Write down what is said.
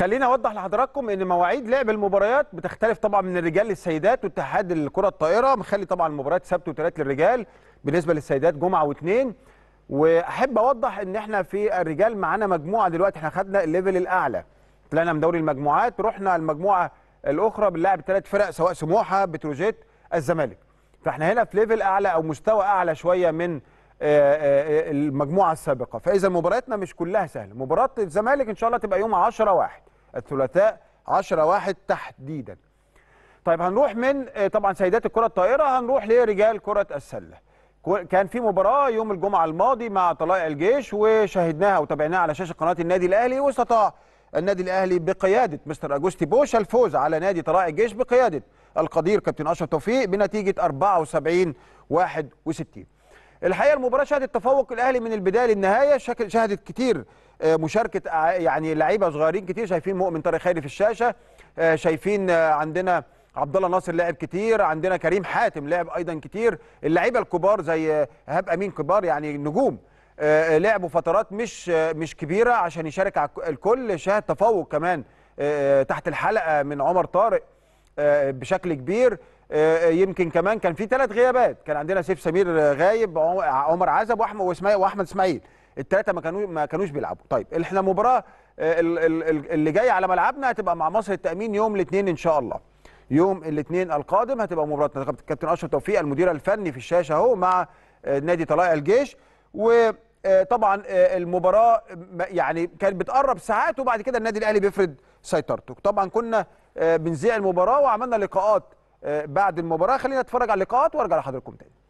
خليني اوضح لحضراتكم ان مواعيد لعب المباريات بتختلف طبعا من الرجال للسيدات واتحاد الكره الطائره مخلي طبعا المباريات سبت وثلاث للرجال بالنسبه للسيدات جمعه واثنين واحب اوضح ان احنا في الرجال معانا مجموعه دلوقتي احنا خدنا الليفل الاعلى طلعنا من دوري المجموعات رحنا المجموعه الاخرى بنلعب ثلاث فرق سواء سموحه بتروجيت الزمالك فاحنا هنا في ليفل اعلى او مستوى اعلى شويه من آه، آه، المجموعه السابقه فاذا مبارياتنا مش كلها سهله مباراه الزمالك ان شاء الله تبقى يوم 10 1 الثلاثاء 10 واحد تحديدا طيب هنروح من آه، طبعا سيدات الكره الطائره هنروح لرجال كره السله كان في مباراه يوم الجمعه الماضي مع طلائع الجيش وشاهدناها وتابعناها على شاشه قناه النادي الاهلي واستطاع النادي الاهلي بقياده مستر اجوستي بوش الفوز على نادي طلائع الجيش بقياده القدير كابتن اشرف توفيق بنتيجه 74 61 الحقيقه المباراه شهدت تفوق الاهلي من البدايه للنهايه شهدت كتير آه، مشاركه آه، يعني لعيبه صغيرين كتير شايفين مؤمن طارق خيري في الشاشه آه، شايفين عندنا عبد الله ناصر لعب كتير عندنا كريم حاتم لعب ايضا كتير اللعيبه الكبار زي ايهاب امين كبار يعني نجوم لعبوا فترات مش مش كبيره عشان يشارك على الكل شهد تفوق كمان تحت الحلقه من عمر طارق بشكل كبير آه، يمكن كمان كان في ثلاث غيابات كان عندنا سيف سمير آه، غايب عمر عزب واحمد اسماعيل الثلاثه ما كانوا ما كانوش بيلعبوا طيب احنا المباراه آه، اللي جايه على ملعبنا هتبقى مع مصر التامين يوم الاثنين ان شاء الله يوم الاثنين القادم هتبقى مباراه كابتن اشرف توفيق المدير الفني في الشاشه اهو مع نادي طلائع الجيش وطبعا المباراه يعني كانت بتقرب ساعات وبعد كده النادي الاهلي بيفرض سيطرته طبعا كنا بنذيع المباراه وعملنا لقاءات آه، بعد المباراه خلينا نتفرج على اللقاءات وارجع لحضراتكم تاني